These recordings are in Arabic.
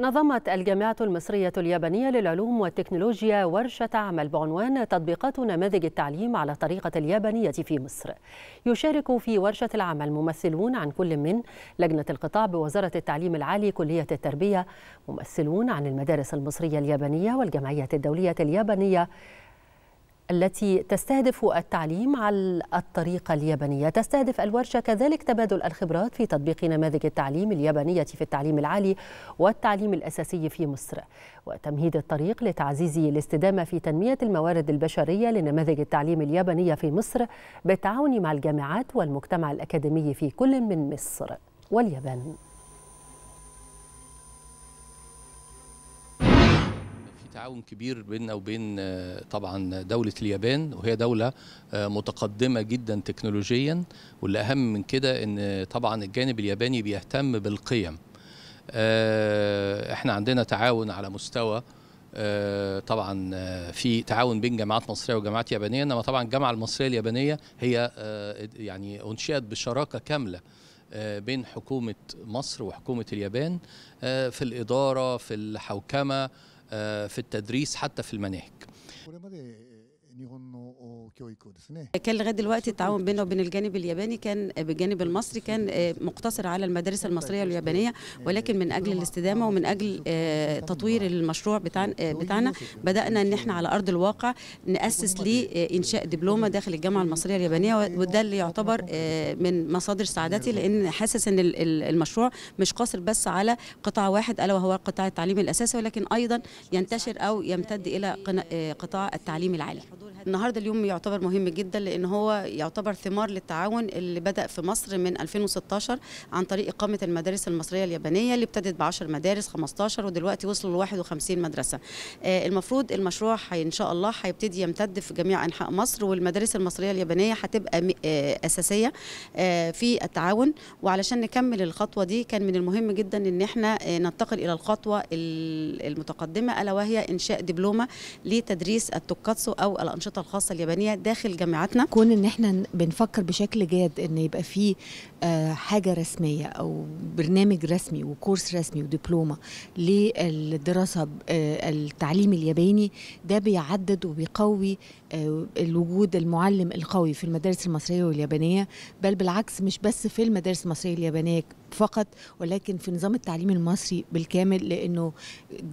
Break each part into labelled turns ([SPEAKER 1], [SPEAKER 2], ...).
[SPEAKER 1] نظمت الجامعة المصرية اليابانية للعلوم والتكنولوجيا ورشة عمل بعنوان تطبيقات نماذج التعليم على الطريقة اليابانية في مصر. يشارك في ورشة العمل ممثلون عن كل من لجنة القطاع بوزارة التعليم العالي كلية التربية، ممثلون عن المدارس المصرية اليابانية والجمعية الدولية اليابانية التي تستهدف التعليم على الطريقة اليابانية تستهدف الورشة كذلك تبادل الخبرات في تطبيق نماذج التعليم اليابانية في التعليم العالي والتعليم الأساسي في مصر وتمهيد الطريق لتعزيز الاستدامة في تنمية الموارد البشرية لنماذج التعليم اليابانية في مصر بالتعاون مع الجامعات والمجتمع الأكاديمي في كل من مصر واليابان
[SPEAKER 2] في تعاون كبير بيننا وبين آه، طبعا دولة اليابان وهي دولة آه، متقدمة جدا تكنولوجيا والأهم من كده أن آه، طبعا الجانب الياباني بيهتم بالقيم احنا عندنا تعاون على مستوى طبعا في تعاون بين جامعات مصريه وجامعات يابانيه انما طبعا الجامعه المصريه اليابانيه هي يعني انشئت بشراكه كامله بين حكومه مصر وحكومه اليابان في الاداره في الحوكمه آه، في التدريس حتى في المناهج
[SPEAKER 3] كان لغايه دلوقتي التعاون بيننا وبين الجانب الياباني كان بالجانب المصري كان آه، مقتصر على المدارس المصريه اليابانيه ولكن من اجل الاستدامه ومن اجل آه، تطوير المشروع آه، بتاعنا بدانا ان احنا على ارض الواقع ناسس لانشاء انشاء دبلومه داخل الجامعه المصريه اليابانيه وده اللي يعتبر من مصادر سعادتي لان حاسس ان المشروع مش قاصر بس على قطاع واحد الا وهو قطاع التعليم الاساسي ولكن ايضا ينتشر او يمتد الى قطاع التعليم العالي النهارده اليوم يعتبر مهم جدا لان هو يعتبر ثمار للتعاون اللي بدا في مصر من 2016 عن طريق اقامه المدارس المصريه اليابانيه اللي ابتدت ب 10 مدارس 15 ودلوقتي وصلوا ل 51 مدرسه آه، المفروض المشروع ان شاء الله هيبتدي يمتد في جميع انحاء مصر والمدارس المصريه اليابانيه هتبقى آه، اساسيه آه، في التعاون وعلشان نكمل الخطوه دي كان من المهم جدا ان احنا ننتقل الى الخطوه المتقدمه الا وهي انشاء دبلومه لتدريس التوكاتسو او الانشطه الخاصه اليابانيه هي داخل جامعتنا
[SPEAKER 4] كون ان احنا بنفكر بشكل جاد ان يبقى في آه، حاجه رسميه او برنامج رسمي وكورس رسمي ودبلومه للدراسه آه، التعليم الياباني ده بيعدد وبيقوي آه، الوجود المعلم القوي في المدارس المصريه واليابانيه بل بالعكس مش بس في المدارس المصريه اليابانيه فقط ولكن في نظام التعليم المصري بالكامل لانه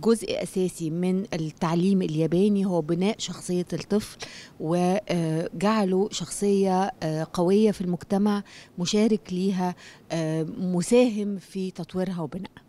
[SPEAKER 4] جزء اساسي من التعليم الياباني هو بناء شخصيه الطفل و آه، جعله شخصية آه، قوية في المجتمع مشارك ليها آه، مساهم في تطويرها وبنائها